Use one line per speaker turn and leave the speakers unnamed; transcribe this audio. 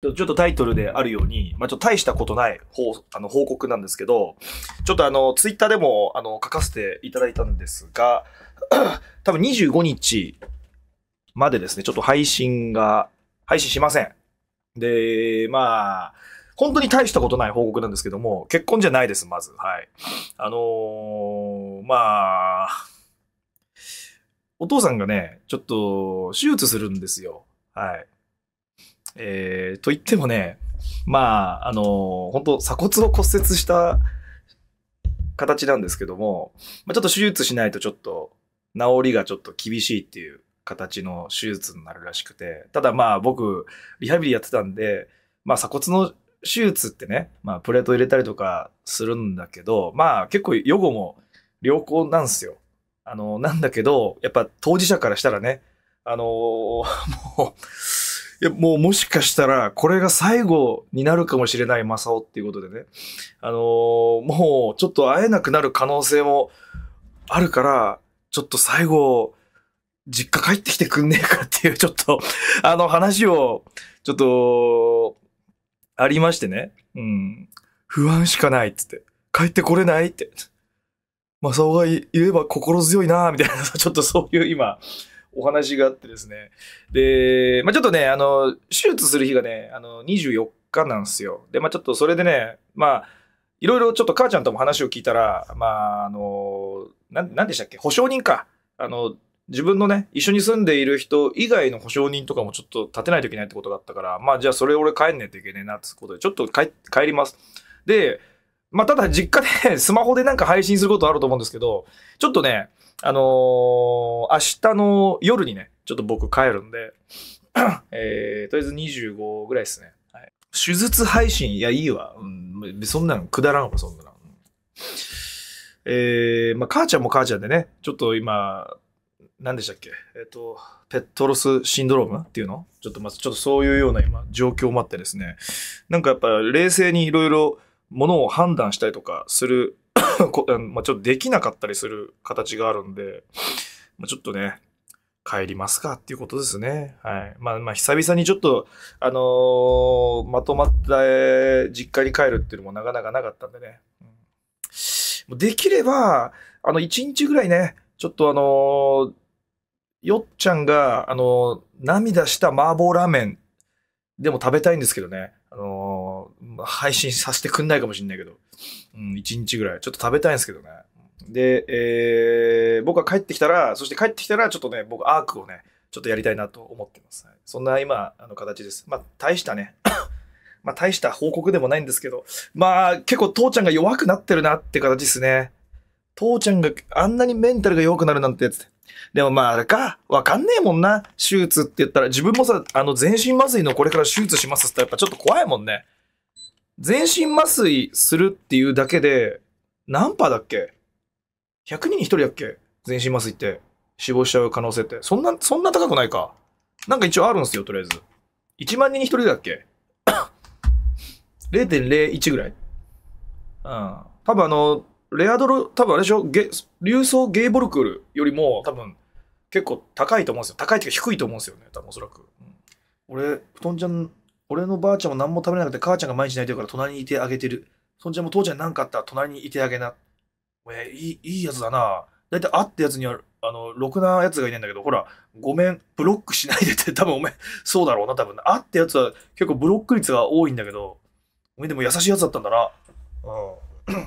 ちょっとタイトルであるように、まあ、ちょっと大したことない報あの報告なんですけど、ちょっとあの、ツイッターでもあの書かせていただいたんですが、多分25日までですね、ちょっと配信が、配信しません。で、まあ、本当に大したことない報告なんですけども、結婚じゃないです、まず。はい。あのー、まあ、お父さんがね、ちょっと手術するんですよ。はい。えー、と言ってもね、まあ、あのー、本当鎖骨を骨折した形なんですけども、まあ、ちょっと手術しないとちょっと治りがちょっと厳しいっていう形の手術になるらしくて、ただまあ僕、リハビリやってたんで、まあ鎖骨の手術ってね、まあプレート入れたりとかするんだけど、まあ結構予後も良好なんですよ。あのー、なんだけど、やっぱ当事者からしたらね、あのー、もういや、もうもしかしたら、これが最後になるかもしれない正雄っていうことでね。あのー、もうちょっと会えなくなる可能性もあるから、ちょっと最後、実家帰ってきてくんねえかっていう、ちょっと あの話を、ちょっと、ありましてね。うん。不安しかないっつって。帰ってこれないって。正雄が言えば心強いなみたいな、ちょっとそういう今、お話があってですね。で、まあ、ちょっとね、あの、手術する日がね、あの、24日なんですよ。で、まあ、ちょっとそれでね、まあ、いろいろちょっと母ちゃんとも話を聞いたら、まあ、あの、ななんでしたっけ、保証人か。あの、自分のね、一緒に住んでいる人以外の保証人とかもちょっと立てないといけないってことがあったから、まあじゃあそれ俺帰んねといけねえなってことで、ちょっと帰ります。で、まあただ実家でスマホでなんか配信することあると思うんですけど、ちょっとね、あのー、明日の夜にね、ちょっと僕帰るんで、えー、とりあえず25ぐらいですね。はい、手術配信、いや、いいわ。うん、そんなのくだらんわ、そんなの。えー、まあ、母ちゃんも母ちゃんでね、ちょっと今、何でしたっけえっ、ー、と、ペットロスシンドロームっていうのちょっとまず、ちょっとそういうような今、状況もあってですね、なんかやっぱ冷静にいろいろものを判断したりとかする こまあ、ちょっとできなかったりする形があるんで、まあ、ちょっとね、帰りますかっていうことですね。はい。まあまあ、久々にちょっと、あのー、まとまった実家に帰るっていうのもなかなかなかったんでね。うん、できれば、あの、1日ぐらいね、ちょっとあのー、よっちゃんが、あのー、涙した麻婆ラーメンでも食べたいんですけどね。あの配信させてくんないかもしんないけど、うん、1日ぐらい。ちょっと食べたいんですけどね。で、えー、僕は帰ってきたら、そして帰ってきたら、ちょっとね、僕、アークをね、ちょっとやりたいなと思ってます。はい、そんな今、あの形です。まあ、大したね、まあ、大した報告でもないんですけど、まあ、結構父ちゃんが弱くなってるなって形ですね。父ちゃんがあんなにメンタルが弱くなるなんてやつで。もまあ、あれか、わかんねえもんな。手術って言ったら、自分もさ、あの、全身麻酔のこれから手術しますってやっぱちょっと怖いもんね。全身麻酔するっていうだけで、何パーだっけ ?100 人に1人だっけ全身麻酔って死亡しちゃう可能性って。そんな、そんな高くないか。なんか一応あるんですよ、とりあえず。1万人に1人だっけ ?0.01 ぐらい。うん。多分あの、レアドル、多分あれでしょゲ、流層ゲイボルクルよりも多分結構高いと思うんですよ。高いっていうか低いと思うんですよね。多分おそらく。うん、俺、布団ちゃん俺のばあちゃんも何も食べれなくて、母ちゃんが毎日泣いてるから隣にいてあげてる。そんじゃもう父ちゃん何かあったら隣にいてあげな。えいい、いいやつだな。だいたいあってやつには、あの、ろくなやつがいないんだけど、ほら、ごめん、ブロックしないでって、多分お前、そうだろうな、多分。あってやつは結構ブロック率が多いんだけど、お前でも優しいやつだったんだな。うん。